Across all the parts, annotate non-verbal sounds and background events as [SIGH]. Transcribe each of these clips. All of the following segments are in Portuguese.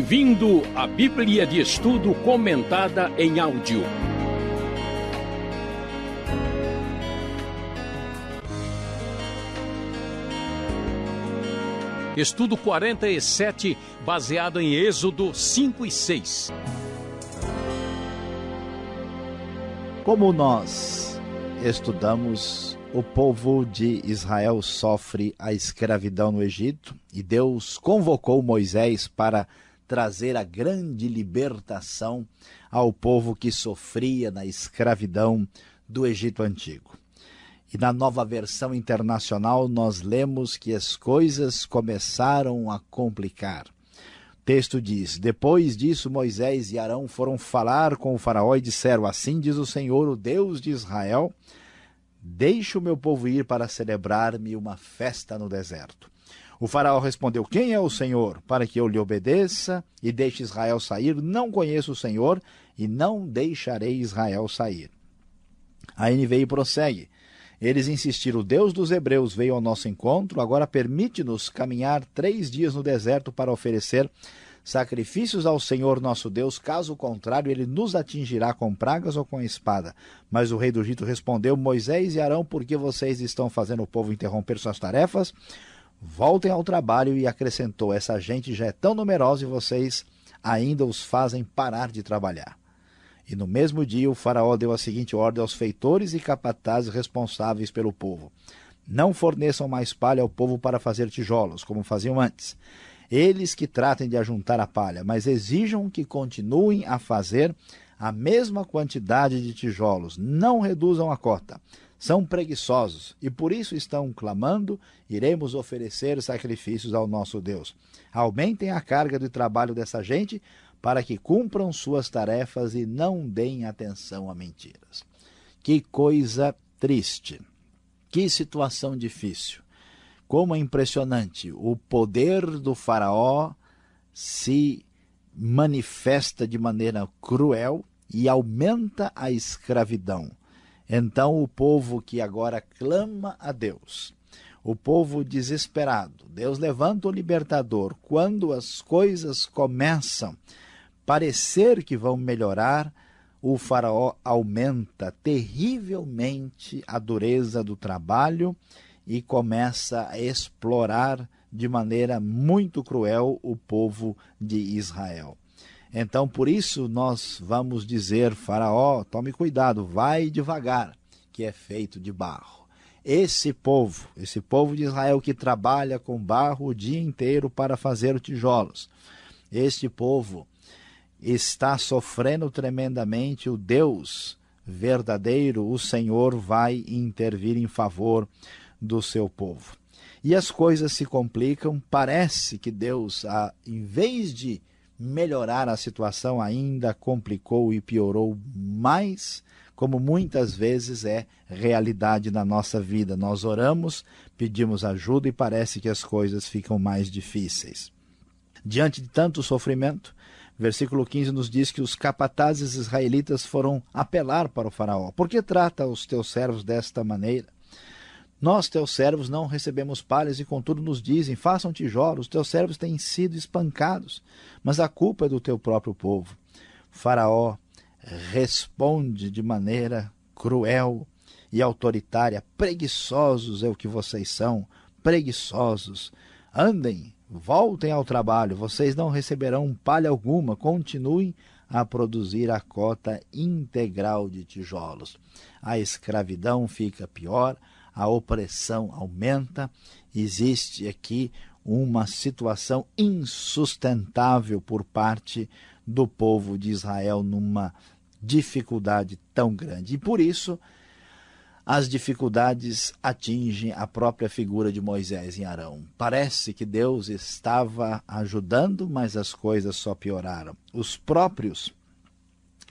Bem-vindo à Bíblia de Estudo Comentada em Áudio. Estudo 47, baseado em Êxodo 5 e 6. Como nós estudamos, o povo de Israel sofre a escravidão no Egito e Deus convocou Moisés para trazer a grande libertação ao povo que sofria na escravidão do Egito Antigo. E na nova versão internacional nós lemos que as coisas começaram a complicar. O texto diz: Depois disso, Moisés e Arão foram falar com o Faraó e disseram: Assim diz o Senhor, o Deus de Israel: Deixe o meu povo ir para celebrar-me uma festa no deserto. O faraó respondeu: Quem é o Senhor, para que eu lhe obedeça e deixe Israel sair? Não conheço o Senhor e não deixarei Israel sair. A NVI prossegue. Eles insistiram: O Deus dos Hebreus veio ao nosso encontro, agora permite-nos caminhar três dias no deserto para oferecer sacrifícios ao Senhor nosso Deus, caso contrário, ele nos atingirá com pragas ou com espada. Mas o rei do Egito respondeu: Moisés e Arão, por que vocês estão fazendo o povo interromper suas tarefas? Voltem ao trabalho e acrescentou: essa gente já é tão numerosa e vocês ainda os fazem parar de trabalhar. E no mesmo dia o faraó deu a seguinte ordem aos feitores e capatazes responsáveis pelo povo: Não forneçam mais palha ao povo para fazer tijolos, como faziam antes. Eles que tratem de ajuntar a palha, mas exijam que continuem a fazer a mesma quantidade de tijolos, não reduzam a cota são preguiçosos e por isso estão clamando: iremos oferecer sacrifícios ao nosso Deus. Aumentem a carga de trabalho dessa gente para que cumpram suas tarefas e não deem atenção a mentiras. Que coisa triste! Que situação difícil! Como é impressionante! O poder do Faraó se manifesta de maneira cruel e aumenta a escravidão. Então o povo que agora clama a Deus, o povo desesperado, Deus levanta o libertador. Quando as coisas começam parecer que vão melhorar, o faraó aumenta terrivelmente a dureza do trabalho e começa a explorar de maneira muito cruel o povo de Israel. Então, por isso, nós vamos dizer, Faraó, tome cuidado, vai devagar, que é feito de barro. Esse povo, esse povo de Israel que trabalha com barro o dia inteiro para fazer tijolos, este povo está sofrendo tremendamente. O Deus verdadeiro, o Senhor, vai intervir em favor do seu povo. E as coisas se complicam, parece que Deus, em vez de melhorar a situação ainda complicou e piorou mais, como muitas vezes é realidade na nossa vida. Nós oramos, pedimos ajuda e parece que as coisas ficam mais difíceis. Diante de tanto sofrimento, versículo 15 nos diz que os capatazes israelitas foram apelar para o faraó. Por que trata os teus servos desta maneira? Nós, teus servos, não recebemos palhas e contudo nos dizem: façam tijolos, teus servos têm sido espancados, mas a culpa é do teu próprio povo. Faraó eh, responde de maneira cruel e autoritária: preguiçosos é o que vocês são, preguiçosos. Andem, voltem ao trabalho, vocês não receberão palha alguma, continuem a produzir a cota integral de tijolos. A escravidão fica pior a opressão aumenta, existe aqui uma situação insustentável por parte do povo de Israel numa dificuldade tão grande. E por isso, as dificuldades atingem a própria figura de Moisés em Arão. Parece que Deus estava ajudando, mas as coisas só pioraram. Os próprios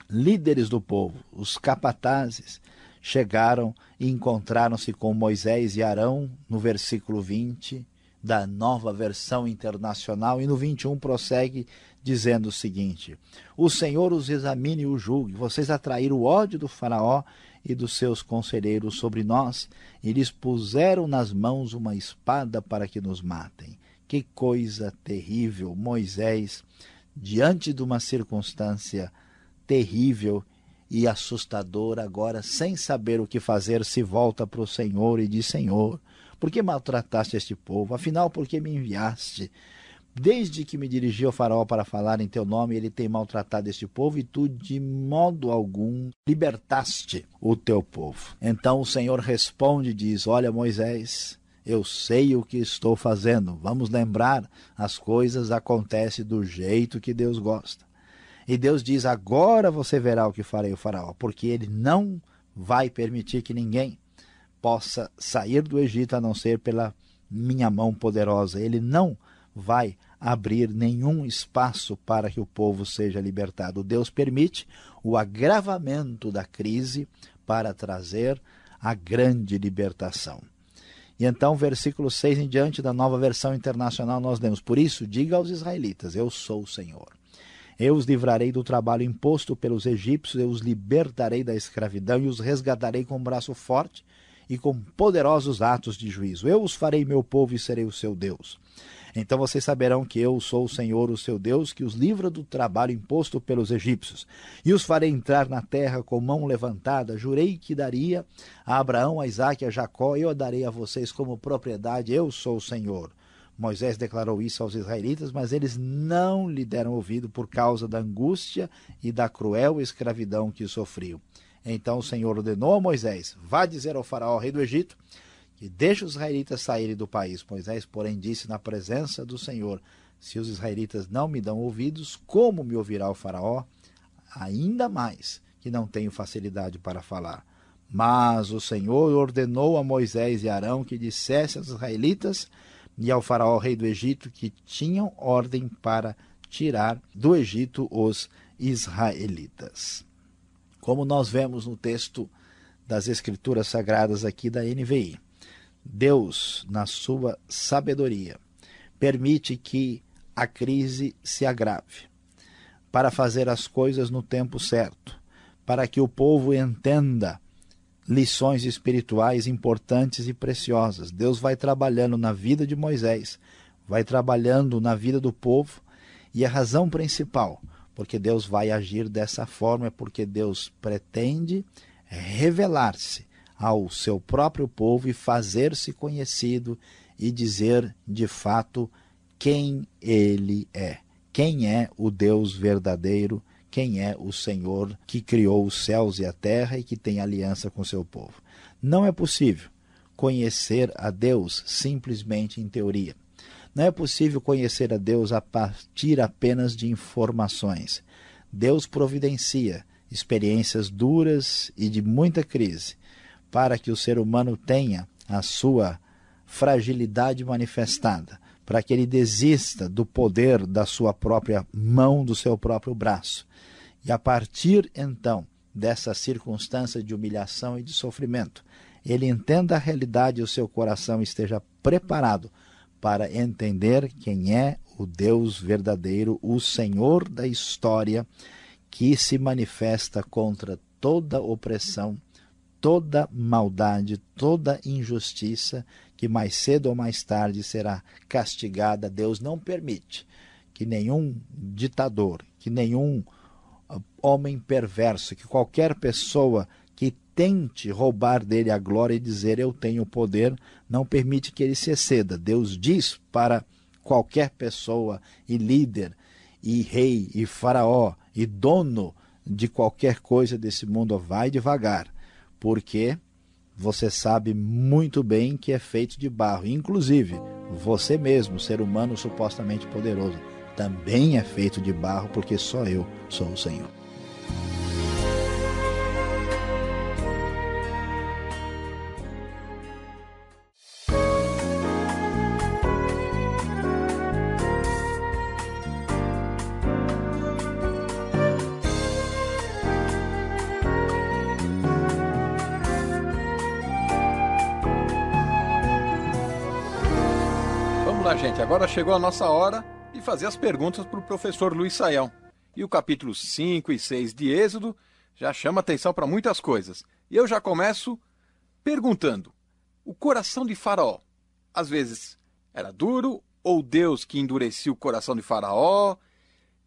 líderes do povo, os capatazes, chegaram e encontraram-se com Moisés e Arão, no versículo 20 da nova versão internacional, e no 21 prossegue dizendo o seguinte: O Senhor os examine e os julgue, vocês atraíram o ódio do Faraó e dos seus conselheiros sobre nós, e lhes puseram nas mãos uma espada para que nos matem. Que coisa terrível! Moisés, diante de uma circunstância terrível, e assustador, agora, sem saber o que fazer, se volta para o Senhor e diz: Senhor, por que maltrataste este povo? Afinal, por que me enviaste? Desde que me dirigi ao faraó para falar em teu nome, ele tem maltratado este povo e tu de modo algum libertaste o teu povo. Então o Senhor responde e diz: Olha, Moisés, eu sei o que estou fazendo. Vamos lembrar, as coisas acontecem do jeito que Deus gosta. E Deus diz: Agora você verá o que farei o Faraó, porque ele não vai permitir que ninguém possa sair do Egito a não ser pela minha mão poderosa. Ele não vai abrir nenhum espaço para que o povo seja libertado. Deus permite o agravamento da crise para trazer a grande libertação. E então, versículo 6 em diante da nova versão internacional, nós lemos: Por isso, diga aos israelitas: Eu sou o Senhor. Eu os livrarei do trabalho imposto pelos egípcios, eu os libertarei da escravidão e os resgatarei com um braço forte e com poderosos atos de juízo. Eu os farei meu povo e serei o seu Deus. Então vocês saberão que eu sou o Senhor, o seu Deus, que os livra do trabalho imposto pelos egípcios. E os farei entrar na terra com mão levantada. Jurei que daria a Abraão, a Isaac, a Jacó, eu a darei a vocês como propriedade. Eu sou o Senhor. Moisés declarou isso aos israelitas, mas eles não lhe deram ouvido por causa da angústia e da cruel escravidão que sofriam. Então o Senhor ordenou a Moisés: Vá dizer ao Faraó, rei do Egito, que deixe os israelitas saírem do país. Moisés, porém, disse na presença do Senhor: Se os israelitas não me dão ouvidos, como me ouvirá o Faraó? Ainda mais que não tenho facilidade para falar. Mas o Senhor ordenou a Moisés e Arão que dissessem aos israelitas e ao Faraó, rei do Egito, que tinham ordem para tirar do Egito os israelitas. Como nós vemos no texto das Escrituras Sagradas aqui da NVI, Deus, na sua sabedoria, permite que a crise se agrave para fazer as coisas no tempo certo, para que o povo entenda lições espirituais importantes e preciosas. Deus vai trabalhando na vida de Moisés, vai trabalhando na vida do povo, e é a razão principal porque Deus vai agir dessa forma é porque Deus pretende revelar-se ao seu próprio povo e fazer-se conhecido e dizer de fato quem ele é, quem é o Deus verdadeiro, quem é o Senhor que criou os céus e a terra e que tem aliança com seu povo. Não é possível conhecer a Deus simplesmente em teoria. Não é possível conhecer a Deus a partir apenas de informações. Deus providencia experiências duras e de muita crise para que o ser humano tenha a sua fragilidade manifestada, para que ele desista do poder da sua própria mão, do seu próprio braço, e a partir então dessa circunstância de humilhação e de sofrimento, ele entenda a realidade e o seu coração esteja preparado para entender quem é o Deus verdadeiro, o Senhor da história, que se manifesta contra toda opressão, toda maldade, toda injustiça, que mais cedo ou mais tarde será castigada. Deus não permite que nenhum ditador, que nenhum homem perverso, que qualquer pessoa que tente roubar dele a glória e dizer eu tenho poder, não permite que ele se exceda. Deus diz para qualquer pessoa e líder e rei e faraó e dono de qualquer coisa desse mundo, vai devagar, porque você sabe muito bem que é feito de barro, inclusive você mesmo, ser humano supostamente poderoso também é feito de barro, porque só eu sou o Senhor. Vamos lá, gente. Agora chegou a nossa hora fazer as perguntas para o professor Luiz Saião. E o capítulo 5 e 6 de Êxodo já chama atenção para muitas coisas. E eu já começo perguntando: o coração de Faraó, às vezes era duro ou Deus que endurecia o coração de Faraó?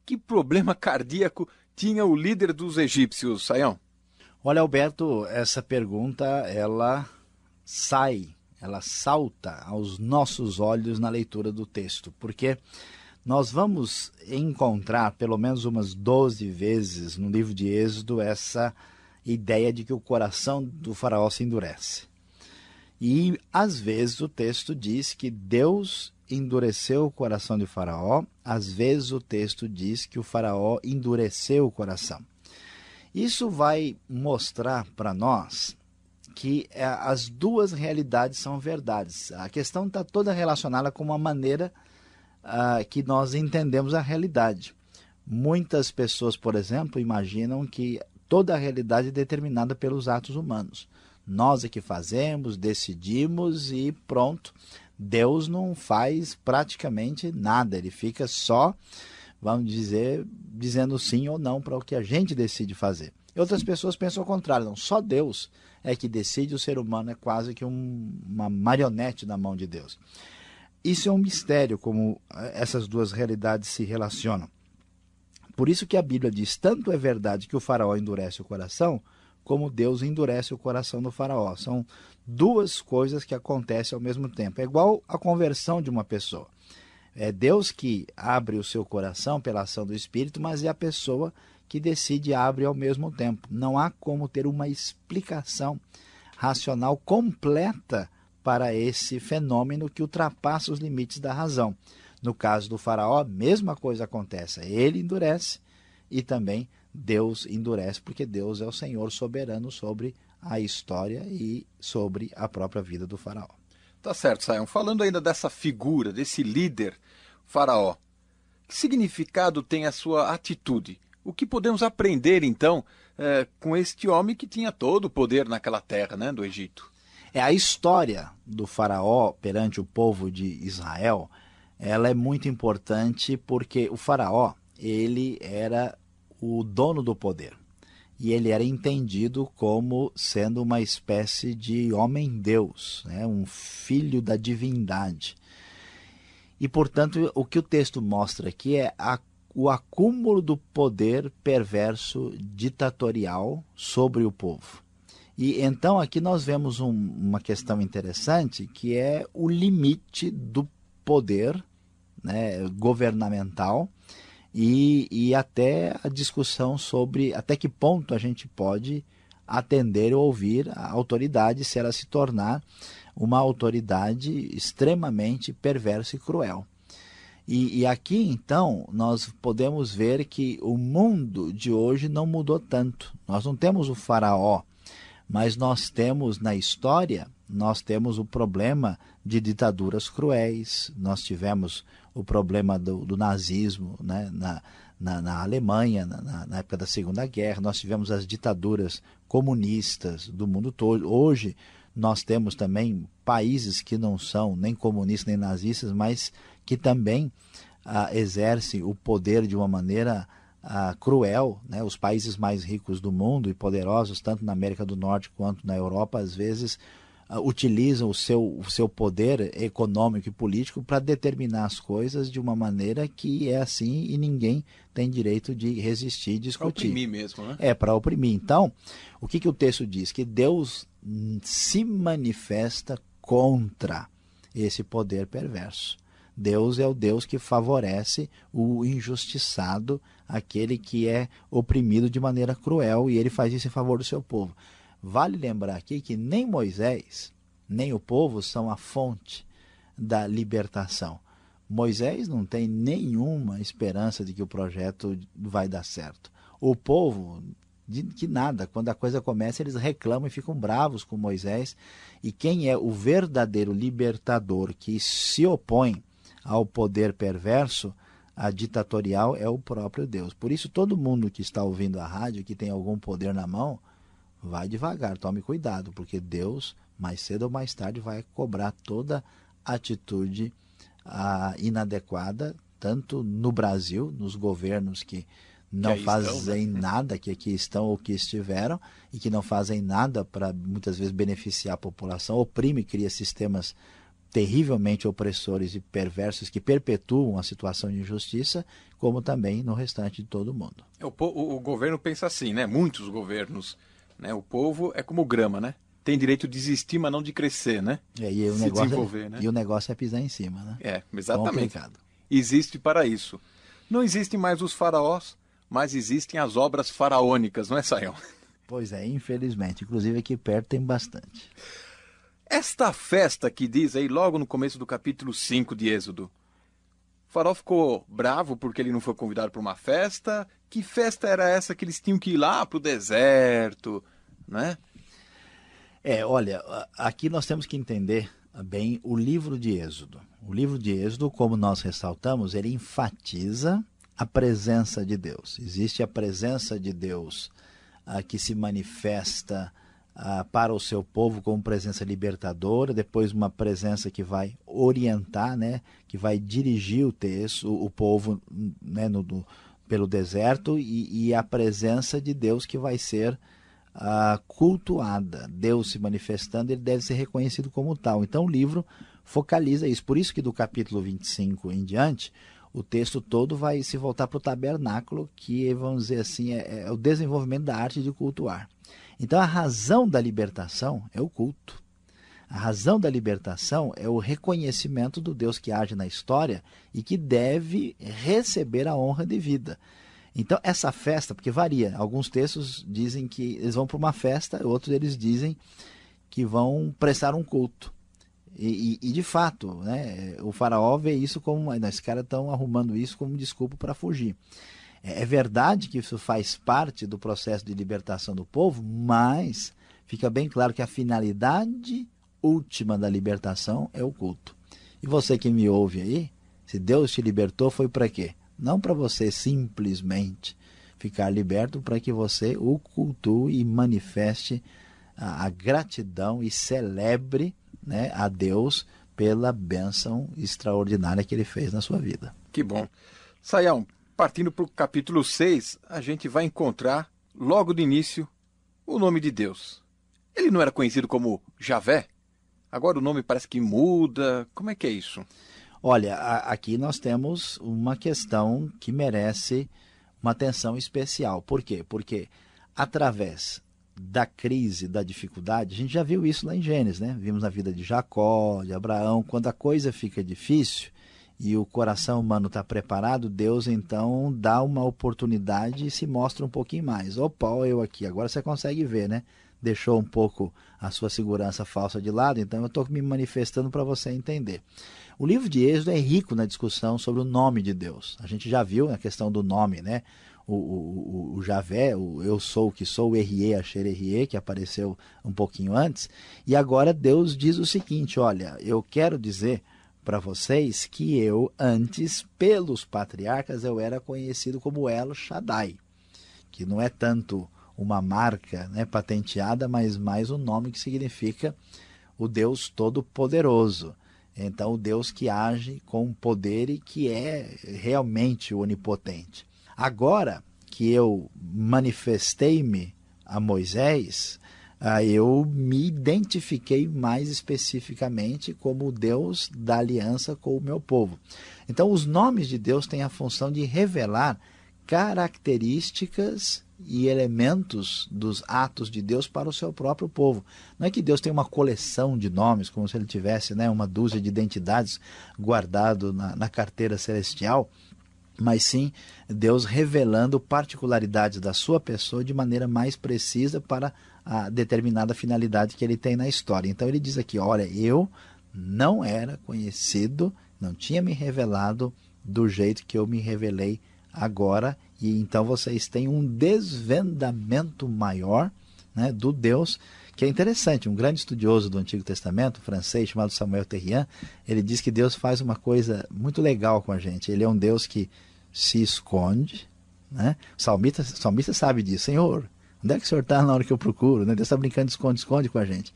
Que problema cardíaco tinha o líder dos egípcios, Saião? Olha, Alberto, essa pergunta ela sai, ela salta aos nossos olhos na leitura do texto, porque nós vamos encontrar pelo menos umas 12 vezes no livro de Êxodo essa ideia de que o coração do faraó se endurece. E às vezes o texto diz que Deus endureceu o coração de Faraó, às vezes o texto diz que o Faraó endureceu o coração. Isso vai mostrar para nós que eh, as duas realidades são verdades. A questão está toda relacionada com uma maneira ah, que nós entendemos a realidade. Muitas pessoas, por exemplo, imaginam que toda a realidade é determinada pelos atos humanos. Nós é que fazemos, decidimos e pronto. Deus não faz praticamente nada, ele fica só, vamos dizer, dizendo sim ou não para o que a gente decide fazer. Outras pessoas pensam o contrário, não, só Deus é que decide, o ser humano é quase que um, uma marionete na mão de Deus. Isso é um mistério como eh, essas duas realidades se relacionam. Por isso que a Bíblia diz: tanto é verdade que o faraó endurece o coração, como Deus endurece o coração do faraó. São duas coisas que acontecem ao mesmo tempo. É igual a conversão de uma pessoa. É Deus que abre o seu coração pela ação do Espírito, mas é a pessoa que decide abre ao mesmo tempo. Não há como ter uma explicação racional completa para esse fenômeno que ultrapassa os limites da razão. No caso do faraó, a mesma coisa acontece. Ele endurece e também Deus endurece, porque Deus é o Senhor soberano sobre a história e sobre a própria vida do faraó. Tá certo, Sayão. Falando ainda dessa figura, desse líder faraó, que significado tem a sua atitude? O que podemos aprender, então, é, com este homem que tinha todo o poder naquela terra né, do Egito? É a história do faraó perante o povo de Israel, ela é muito importante porque o faraó, ele era o dono do poder. E ele era entendido como sendo uma espécie de homem-deus, né? um filho da divindade. E, portanto, o que o texto mostra aqui é a o acúmulo do poder perverso ditatorial sobre o povo. E então aqui nós vemos um, uma questão interessante que é o limite do poder né, governamental e, e até a discussão sobre até que ponto a gente pode atender ou ouvir a autoridade se ela se tornar uma autoridade extremamente perversa e cruel. E, e, aqui então nós podemos ver que o mundo de hoje não mudou tanto. Nós não temos o faraó mas nós temos na história, nós temos o problema de ditaduras cruéis, nós tivemos o problema do, do nazismo né, na, na, na Alemanha, na, na, época da Segunda Guerra, nós tivemos as ditaduras comunistas do mundo todo. Hoje, nós temos também países que não são nem comunistas nem nazistas, mas que também ah, exercem o poder de uma maneira cruel. Né? Os países mais ricos do mundo e poderosos, tanto na América do Norte quanto na Europa, às vezes ah, utilizam o seu, o seu poder econômico e político para determinar as coisas de uma maneira que é assim e ninguém tem direito de resistir e discutir. Para oprimir mesmo, né? É, para oprimir. Então, o que, que o texto diz? Que Deus se manifesta contra esse poder perverso. Deus é o Deus que favorece o injustiçado, aquele que é oprimido de maneira cruel, e ele faz isso em favor do seu povo. Vale lembrar aqui que nem Moisés, nem o povo são a fonte da libertação. Moisés não tem nenhuma esperança de que o projeto vai dar certo. O povo de que nada. Quando a coisa começa, eles reclamam e ficam bravos com Moisés. E quem é o verdadeiro libertador que se opõe ao poder perverso, a ditatorial é o próprio Deus. Por isso, todo mundo que está ouvindo a rádio, que tem algum poder na mão, vai devagar, tome cuidado, porque Deus, mais cedo ou mais tarde, vai cobrar toda atitude ah, inadequada, tanto no Brasil, nos governos que não que fazem estão, né? [LAUGHS] nada, que aqui estão ou que estiveram, e que não fazem nada para muitas vezes beneficiar a população, oprime, cria sistemas terrivelmente opressores e perversos que perpetuam a situação de injustiça, como também no restante de todo o mundo. É, o, o, o governo pensa assim, né? Muitos governos, né? O povo é como grama, né? Tem direito de existir, mas não de crescer, né? É, e, o Se negócio é desenvolver, é, né? e o negócio é pisar em cima, né? É, exatamente. Complicado. Existe para isso. Não existem mais os faraós, mas existem as obras faraônicas, não é, Sayão? Pois é, infelizmente. Inclusive aqui perto tem bastante. Esta festa que diz aí logo no começo do capítulo 5 de Êxodo. O farol ficou bravo porque ele não foi convidado para uma festa. Que festa era essa que eles tinham que ir lá para o deserto, né? É, olha, aqui nós temos que entender bem o livro de Êxodo. O livro de Êxodo, como nós ressaltamos, ele enfatiza a presença de Deus. Existe a presença de Deus a, que se manifesta ah, para o seu povo como presença libertadora, depois uma presença que vai orientar, né, que vai dirigir o texto, o, povo né, no, no, pelo deserto, e, e, a presença de Deus que vai ser ah, cultuada. Deus se manifestando, ele deve ser reconhecido como tal. Então o livro focaliza isso. Por isso que do capítulo 25 em diante, o texto todo vai se voltar para o tabernáculo, que, vamos dizer assim, é, é o desenvolvimento da arte de cultuar. Então, a razão da libertação é o culto. A razão da libertação é o reconhecimento do Deus que age na história e que deve receber a honra devida. Então, essa festa, porque varia, alguns textos dizem que eles vão para uma festa, outros eles dizem que vão prestar um culto. E, e, e, de fato, né, o faraó vê isso como. Esses caras estão arrumando isso como desculpa para fugir. É, é verdade que isso faz parte do processo de libertação do povo, mas fica bem claro que a finalidade última da libertação é o culto. E você que me ouve aí, se Deus te libertou, foi para quê? Não para você simplesmente ficar liberto, para que você o cultue e manifeste a, a gratidão e celebre né, a Deus pela bênção extraordinária que ele fez na sua vida. Que bom. Sayão, partindo para o capítulo 6, a gente vai encontrar, logo do início, o nome de Deus. Ele não era conhecido como Javé? Agora o nome parece que muda. Como é que é isso? Olha, a, aqui nós temos uma questão que merece uma atenção especial. Por quê? Porque através da crise, da dificuldade, a gente já viu isso lá em Gênesis, né? Vimos na vida de Jacó, de Abraão, quando a coisa fica difícil e o coração humano está preparado, Deus então dá uma oportunidade e se mostra um pouquinho mais. Opa, eu aqui, agora você consegue ver, né? Deixou um pouco a sua segurança falsa de lado, então eu estou me manifestando para você entender. O livro de Êxodo é rico na discussão sobre o nome de Deus. A gente já viu a questão do nome, né? o, o, o Javé, o Eu Sou o que sou, o R.E., a Xererrie, que apareceu um pouquinho antes. E agora Deus diz o seguinte: olha, eu quero dizer para vocês que eu, antes, pelos patriarcas, eu era conhecido como El Shaddai, que não é tanto uma marca né, patenteada, mas mais um nome que significa o Deus Todo-Poderoso. Então, o Deus que age com poder e que é realmente onipotente. Agora que eu manifestei-me a Moisés, ah, eu me identifiquei mais especificamente como o Deus da aliança com o meu povo. Então, os nomes de Deus têm a função de revelar características e elementos dos atos de Deus para o seu próprio povo. Não é que Deus tem uma coleção de nomes, como se ele tivesse né, uma dúzia de identidades guardado na, na carteira celestial mas sim Deus revelando particularidades da sua pessoa de maneira mais precisa para a determinada finalidade que ele tem na história. Então ele diz aqui: olha, eu não era conhecido, não tinha me revelado do jeito que eu me revelei agora, e então vocês têm um desvendamento maior né, do Deus que é interessante. Um grande estudioso do Antigo Testamento, francês, chamado Samuel Terrien, ele diz que Deus faz uma coisa muito legal com a gente. Ele é um Deus que se esconde. Né? O, salmista, o salmista sabe disso. Senhor, onde é que o senhor está na hora que eu procuro? Né? Deus está brincando de esconde-esconde com a gente.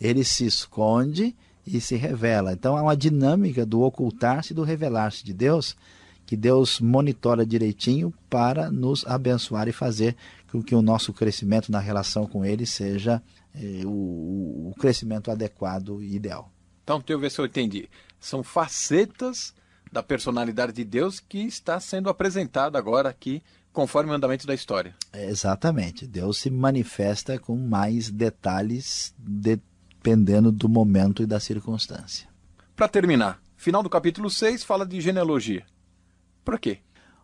Ele se esconde e se revela. Então há uma dinâmica do ocultar-se e do revelar-se de Deus, que Deus monitora direitinho para nos abençoar e fazer com que o nosso crescimento na relação com Ele seja eh, o, o, crescimento adequado e ideal. Então, deixa eu ver se eu entendi. São facetas da personalidade de Deus que está sendo apresentada agora aqui conforme o andamento da história. É, exatamente. Deus se manifesta com mais detalhes dependendo do momento e da circunstância. Para terminar, final do capítulo 6 fala de genealogia. Por quê?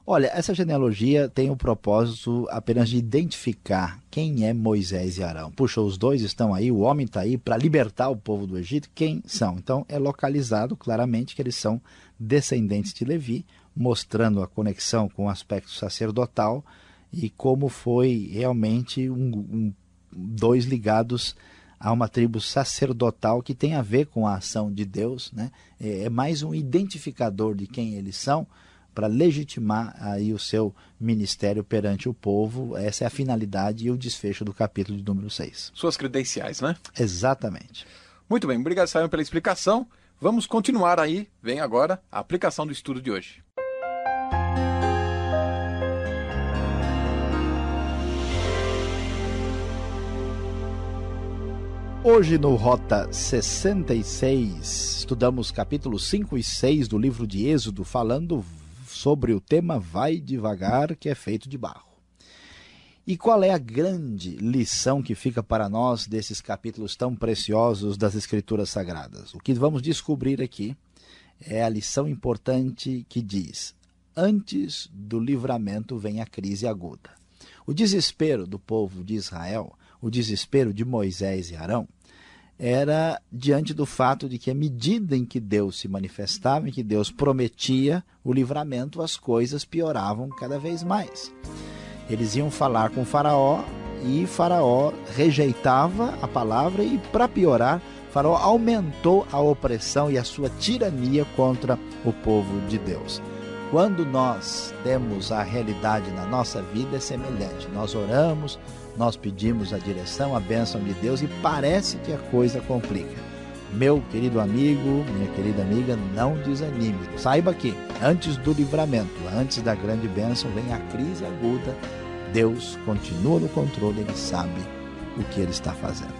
Olha, essa genealogia tem o propósito apenas de identificar quem é Moisés e Arão. Puxa, os dois estão aí, o homem está aí para libertar o povo do Egito. Quem são? Então é localizado claramente que eles são descendentes de Levi, mostrando a conexão com o aspecto sacerdotal e como foi realmente um, um, dois ligados a uma tribo sacerdotal que tem a ver com a ação de Deus, né? é, é mais um identificador de quem eles são para legitimar aí o seu ministério perante o povo. Essa é a finalidade e o desfecho do capítulo de número 6. Suas credenciais, né? Exatamente. Muito bem, obrigado, Simon, pela explicação. Vamos continuar aí, vem agora a aplicação do estudo de hoje. Hoje no Rota 66, estudamos capítulos 5 e 6 do livro de Êxodo, falando sobre o tema Vai Devagar, que é feito de barro. E qual é a grande lição que fica para nós desses capítulos tão preciosos das Escrituras Sagradas? O que vamos descobrir aqui é a lição importante que diz: antes do livramento vem a crise aguda. O desespero do povo de Israel, o desespero de Moisés e Arão, era diante do fato de que, à medida em que Deus se manifestava, em que Deus prometia o livramento, as coisas pioravam cada vez mais. Eles iam falar com Faraó e Faraó rejeitava a palavra e, para piorar, Faraó aumentou a opressão e a sua tirania contra o povo de Deus. Quando nós temos a realidade na nossa vida é semelhante. Nós oramos, nós pedimos a direção, a bênção de Deus e parece que a coisa complica. Meu querido amigo, minha querida amiga, não desanime. Saiba que antes do livramento, antes da grande bênção, vem a crise aguda Deus continua no controle, ele sabe o que ele está fazendo.